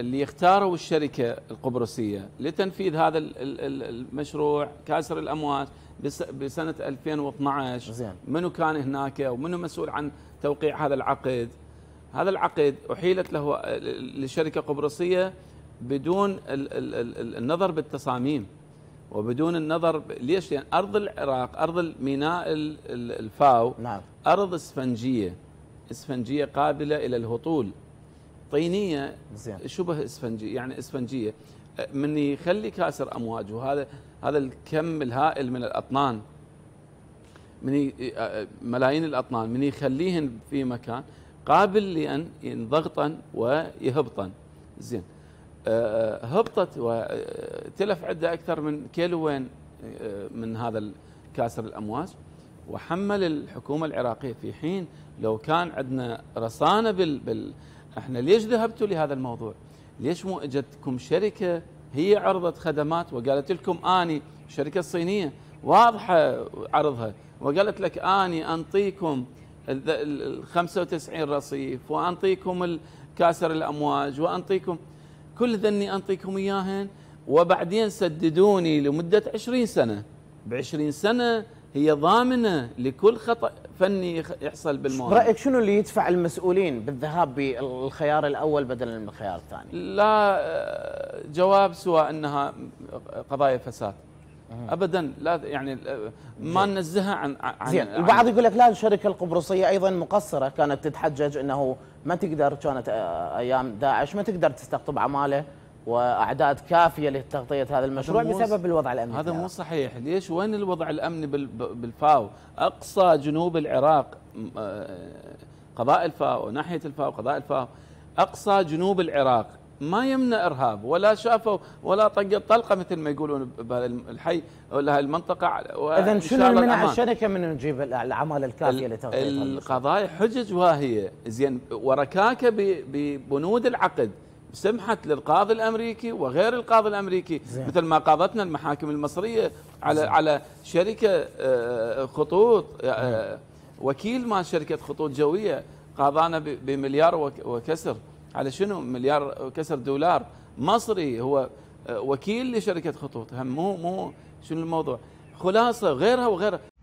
اللي اختاروا الشركة القبرصية لتنفيذ هذا المشروع كاسر الأموات بسنة 2012 زين. منو كان هناك ومنو مسؤول عن توقيع هذا العقد هذا العقد أحيلت له لشركة قبرصية بدون النظر بالتصاميم وبدون النظر ليش لأن يعني أرض العراق أرض الميناء الفاو نعم. أرض إسفنجية إسفنجية قابلة إلى الهطول طينيه زين شبه اسفنجيه يعني اسفنجيه من يخلي كاسر امواج وهذا هذا الكم الهائل من الاطنان من آه، ملايين الاطنان من يخليهن في مكان قابل لان ينضغطن ويهبطن زين آه، آه، هبطت وتلف عده اكثر من كيلوين من هذا كاسر الامواج وحمل الحكومه العراقيه في حين لو كان عندنا رصانه بال احنا ليش ذهبتوا لهذا الموضوع ليش مو اجتكم شركه هي عرضت خدمات وقالت لكم اني الشركه الصينيه واضحه عرضها وقالت لك اني انطيكم ال 95 رصيف وانطيكم كاسر الامواج وانطيكم كل ذني انطيكم اياهن وبعدين سددوني لمده 20 سنه ب 20 سنه هي ضامنه لكل خطا فني يحصل بالمواد رايك شنو اللي يدفع المسؤولين بالذهاب بالخيار الاول بدلا من الخيار الثاني؟ لا آه، جواب سوى انها قضايا فساد ابدا لا يعني آه، ما ننزهها عن, عن زين عن البعض يقول لك لا الشركه القبرصيه ايضا مقصره كانت تتحجج انه ما تقدر كانت آه، ايام داعش ما تقدر تستقطب عماله واعداد كافيه لتغطيه هذا المشروع هذا بسبب الوضع الامني هذا مو صحيح ليش وين الوضع الامني بالفاو اقصى جنوب العراق آه، قضاء الفاو ناحيه الفاو قضاء الفاو اقصى جنوب العراق ما يمنع ارهاب ولا شافوا ولا طق طلقه مثل ما يقولون بهالحي ولا هالمنطقه اذا شنو منع الشركه من نجيب العماله الكافيه لتغطيه القضايا حجج واهيه زين وركاكه ببنود العقد سمحت للقاضي الامريكي وغير القاضي الامريكي زين. مثل ما قاضتنا المحاكم المصريه على زي. على شركه آه، خطوط آه، آه، وكيل مال شركه خطوط جويه قاضانا بمليار وكسر على شنو مليار وكسر دولار مصري هو وكيل لشركه خطوط هم مو مو شنو الموضوع خلاصه غيرها وغيرها